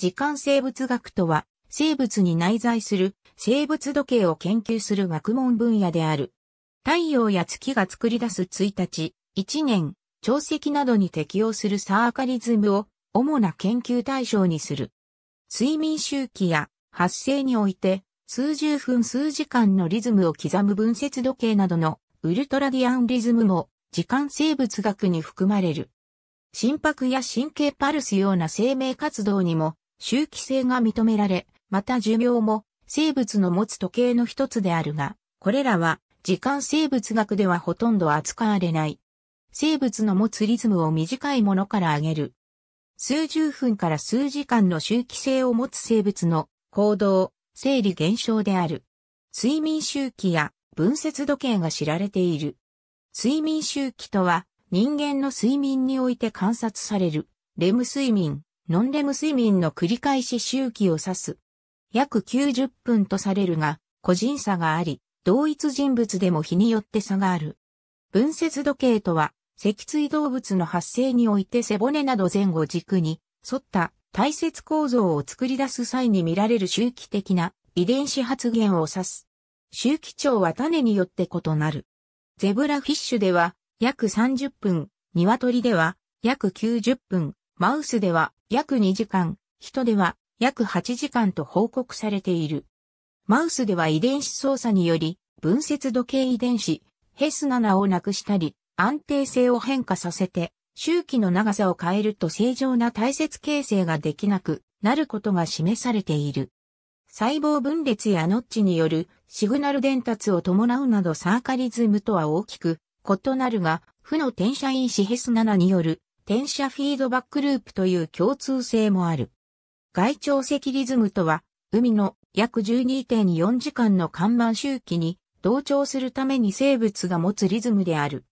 時間生物学とは、生物に内在する生物時計を研究する学問分野である。太陽や月が作り出す1日、1年、潮汐などに適応するサーカリズムを主な研究対象にする。睡眠周期や発生において、数十分数時間のリズムを刻む分節時計などのウルトラディアンリズムも時間生物学に含まれる。心拍や神経パルスような生命活動にも周期性が認められ、また寿命も生物の持つ時計の一つであるが、これらは時間生物学ではほとんど扱われない。生物の持つリズムを短いものから上げる。数十分から数時間の周期性を持つ生物の行動、生理現象である。睡眠周期や分節時計が知られている。睡眠周期とは人間の睡眠において観察されるレム睡眠、ノンレム睡眠の繰り返し周期を指す。約90分とされるが、個人差があり、同一人物でも日によって差がある。分節時計とは、脊椎動物の発生において背骨など前後軸に沿った体節構造を作り出す際に見られる周期的な遺伝子発現を指す。周期長は種によって異なる。ゼブラフィッシュでは約30分、鶏では約90分、マウスでは約2時間、人では約8時間と報告されている。マウスでは遺伝子操作により、分節時計遺伝子、ヘス7をなくしたり、安定性を変化させて、周期の長さを変えると正常な体節形成ができなくなることが示されている。細胞分裂やノッチによるシグナル伝達を伴うなどサーカリズムとは大きく異なるが、負の転写因子ヘス7による転写フィードバックループという共通性もある。外潮石リズムとは、海の約12.4時間の看板周期に同調するために生物が持つリズムである。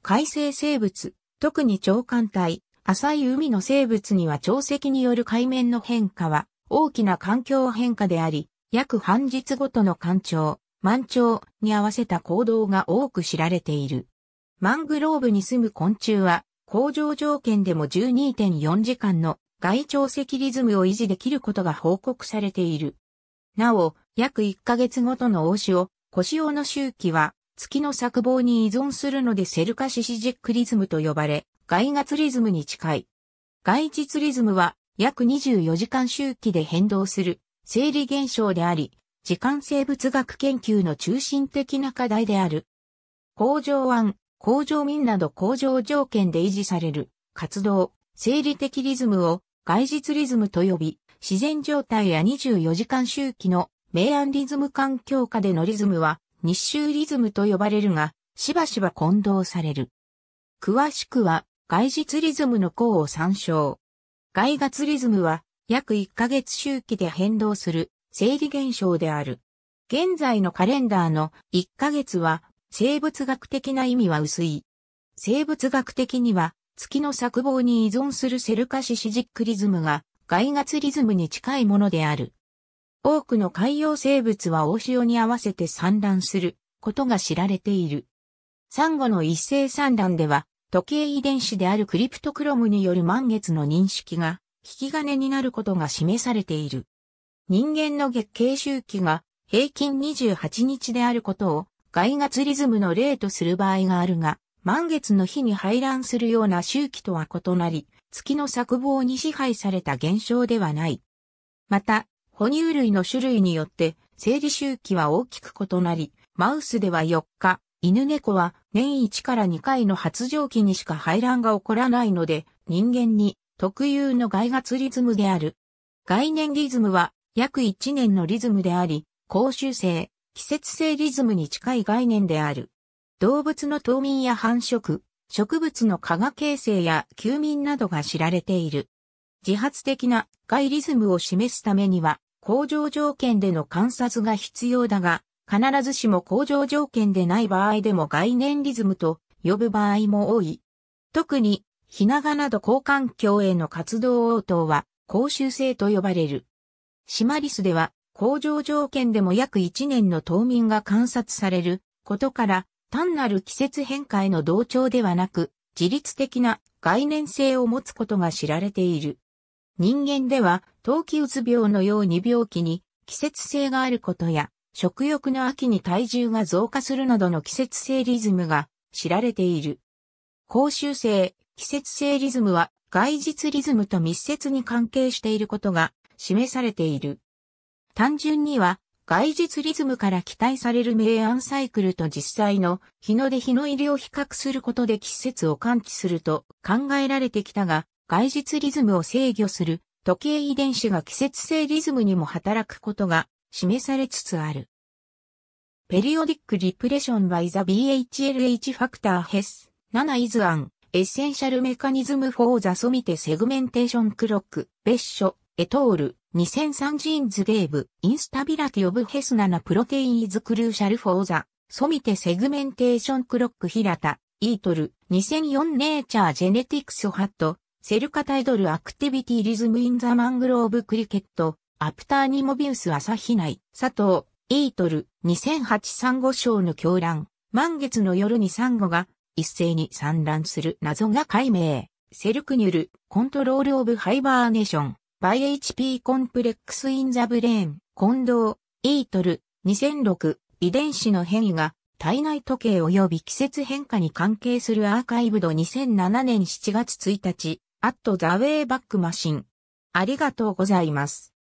海生生物、特に長間隊。浅い海の生物には潮汐による海面の変化は大きな環境変化であり、約半日ごとの干潮、満潮に合わせた行動が多く知られている。マングローブに住む昆虫は工場条件でも12.4時間の外長席リズムを維持できることが報告されている。なお、約1ヶ月ごとの大潮、小潮の周期は、月の作望に依存するのでセルカシシジックリズムと呼ばれ、外月リズムに近い。外日リズムは、約24時間周期で変動する、生理現象であり、時間生物学研究の中心的な課題である。工場案、工場民など工場条件で維持される活動、生理的リズムを外実リズムと呼び、自然状態や24時間周期の明暗リズム環境下でのリズムは日周リズムと呼ばれるが、しばしば混同される。詳しくは、外実リズムの項を参照。外月リズムは、約1ヶ月周期で変動する、生理現象である。現在のカレンダーの1ヶ月は、生物学的な意味は薄い。生物学的には、月の作望に依存するセルカシシジックリズムが、外月リズムに近いものである。多くの海洋生物は大潮に合わせて産卵することが知られている。サンゴの一斉産卵では、時計遺伝子であるクリプトクロムによる満月の認識が、引き金になることが示されている。人間の月経周期が平均28日であることを外月リズムの例とする場合があるが、満月の日に排卵するような周期とは異なり、月の作望に支配された現象ではない。また、哺乳類の種類によって生理周期は大きく異なり、マウスでは4日、犬猫は年1から2回の発情期にしか排卵が起こらないので、人間に特有の外月リズムである。概念リズムは約1年のリズムであり、高修生。季節性リズムに近い概念である。動物の冬眠や繁殖、植物の化学形成や休眠などが知られている。自発的な外リズムを示すためには、工場条件での観察が必要だが、必ずしも工場条件でない場合でも概念リズムと呼ぶ場合も多い。特に、ひながなど交換境への活動応答は、公衆性と呼ばれる。シマリスでは、工場条件でも約1年の冬眠が観察されることから、単なる季節変化への同調ではなく、自律的な概念性を持つことが知られている。人間では、冬季うつ病のように病気に季節性があることや、食欲の秋に体重が増加するなどの季節性リズムが知られている。公衆性、季節性リズムは外実リズムと密接に関係していることが示されている。単純には、外実リズムから期待される明暗サイクルと実際の日の出日の入りを比較することで季節を感知すると考えられてきたが、外実リズムを制御する時計遺伝子が季節性リズムにも働くことが示されつつある。ペリオディックリプレション by the BHLH ファクターヘス7 is an essential mechanism for the ソミテセグメンテーションクロック別所エトール、2003ジーンズゲーブ、インスタビラティオブヘスナナプロテインイズクルーシャルフォーザ、ソミテセグメンテーションクロックヒラタ、イートル、2004ネーチャージェネティクスハット、セルカタイドルアクティビティリズムインザマングローブクリケット、アプターニモビウスアサヒナイ、佐藤、イートル、2008サンゴ礁の狂乱、満月の夜にサンゴが一斉に散乱する謎が解明、セルクニュル、コントロールオブハイバーネーション。by HP コンプレックスインザブレーン、近藤、イートル、2006、遺伝子の変異が体内時計及び季節変化に関係するアーカイブド2007年7月1日、アットザウェイバックマシン。ありがとうございます。